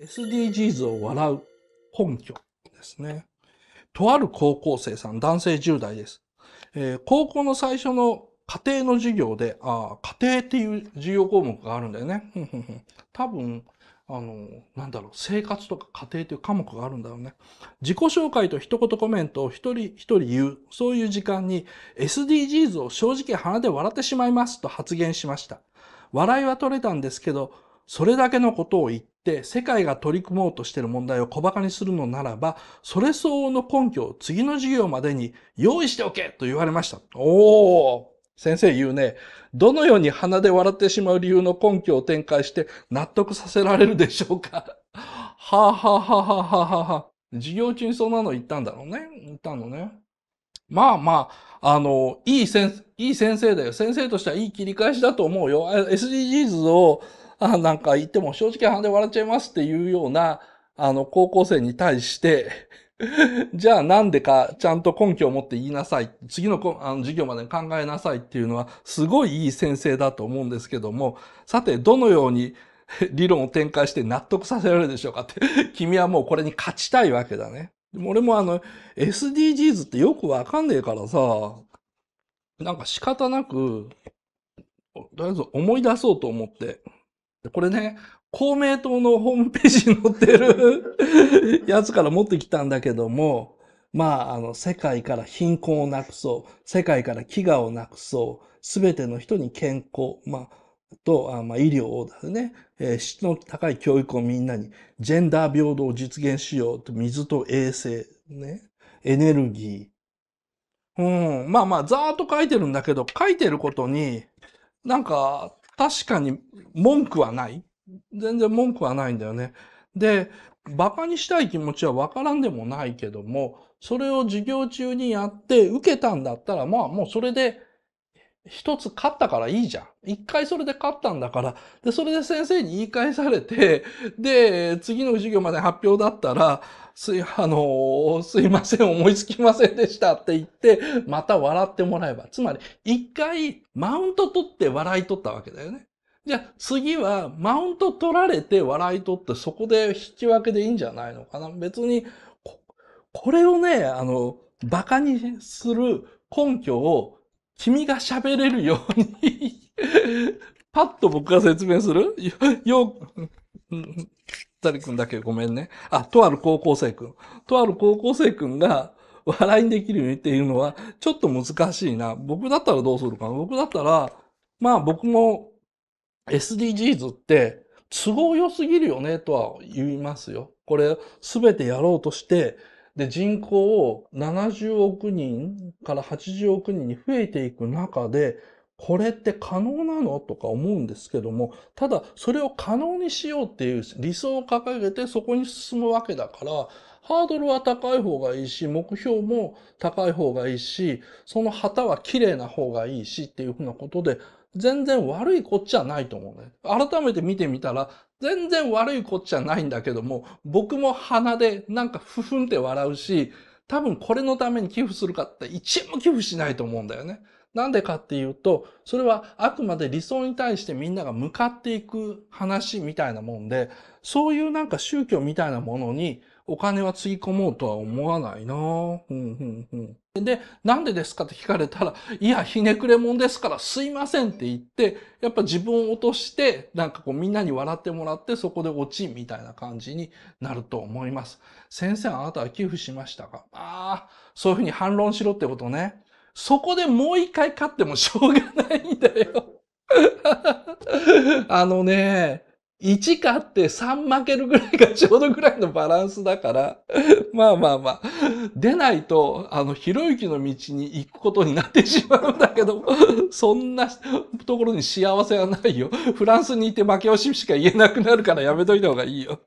SDGs を笑う根拠ですね。とある高校生さん、男性10代です。えー、高校の最初の家庭の授業で、あ家庭っていう授業項目があるんだよね。多分、あの、なんだろう、生活とか家庭という科目があるんだろうね。自己紹介と一言コメントを一人一人言う、そういう時間に SDGs を正直鼻で笑ってしまいますと発言しました。笑いは取れたんですけど、それだけのことを言っって世界が取り組もうとしている問題を小馬鹿にするのならば、それ相応の根拠を次の授業までに用意しておけと言われました。おー先生言うね。どのように鼻で笑ってしまう理由の根拠を展開して納得させられるでしょうかはあ、はあははははは授業中にそんなの言ったんだろうね。言ったのね。まあまあ、あの、いい先いい先生だよ。先生としてはいい切り返しだと思うよ。SDGs を あなんか言っても正直半で笑っちゃいますっていうような、あの、高校生に対して じゃあなんでかちゃんと根拠を持って言いなさい。次のあの授業まで考えなさいっていうのはすごいいい先生だと思うんですけども、さてどのように 理論を展開して納得させられるでしょうかって君はもうこれに勝ちたいわけだね。も俺もあの、SDGs ってよくわかんねえからさ、なんか仕方なく、とりあえず思い出そうと思って、これね、公明党のホームページに載ってる やつから持ってきたんだけども、まあ、あの、世界から貧困をなくそう、世界から飢餓をなくそう、すべての人に健康、まあ、と、あまあ、医療をね、えー、質の高い教育をみんなに、ジェンダー平等を実現しようと、水と衛生、ね、エネルギー。うん、まあまあ、ざーっと書いてるんだけど、書いてることに、なんか、確かに文句はない。全然文句はないんだよね。で、馬鹿にしたい気持ちはわからんでもないけども、それを授業中にやって受けたんだったら、まあもうそれで一つ勝ったからいいじゃん。一回それで勝ったんだから。で、それで先生に言い返されて、で、次の授業まで発表だったら、すい、あのー、すいません、思いつきませんでしたって言って、また笑ってもらえば。つまり、一回マウント取って笑い取ったわけだよね。じゃあ次はマウント取られて笑い取ってそこで引き分けでいいんじゃないのかな。別にこ、これをね、あの、馬鹿にする根拠を君が喋れるようにパッと僕が説明するよ、よ、たりくんだけごめんね。あ、とある高校生くん。とある高校生くんが笑いにできるようにっていうのはちょっと難しいな。僕だったらどうするかな僕だったら、まあ僕も SDGs って都合良すぎるよねとは言いますよ。これすべてやろうとしてで、人口を70億人から80億人に増えていく中で、これって可能なのとか思うんですけども、ただそれを可能にしようっていう理想を掲げてそこに進むわけだから、ハードルは高い方がいいし、目標も高い方がいいし、その旗は綺麗な方がいいしっていうふうなことで、全然悪いこっちゃないと思うね。改めて見てみたら、全然悪いこっちゃないんだけども、僕も鼻でなんかふふんって笑うし、多分これのために寄付するかって一円も寄付しないと思うんだよね。なんでかっていうと、それはあくまで理想に対してみんなが向かっていく話みたいなもんで、そういうなんか宗教みたいなものにお金はつぎ込もうとは思わないなぁ。んふんふん。で、なんでですかって聞かれたら、いや、ひねくれもんですからすいませんって言って、やっぱ自分を落として、なんかこうみんなに笑ってもらってそこで落ちみたいな感じになると思います。先生、あなたは寄付しましたかああ、そういうふうに反論しろってことね。そこでもう一回勝ってもしょうがないんだよ あのね、1勝って3負けるぐらいがちょうどぐらいのバランスだから、まあまあまあ、出ないと、あの、ひろゆきの道に行くことになってしまうんだけど、そんなところに幸せはないよ。フランスにいて負け惜しみしか言えなくなるからやめといた方がいいよ。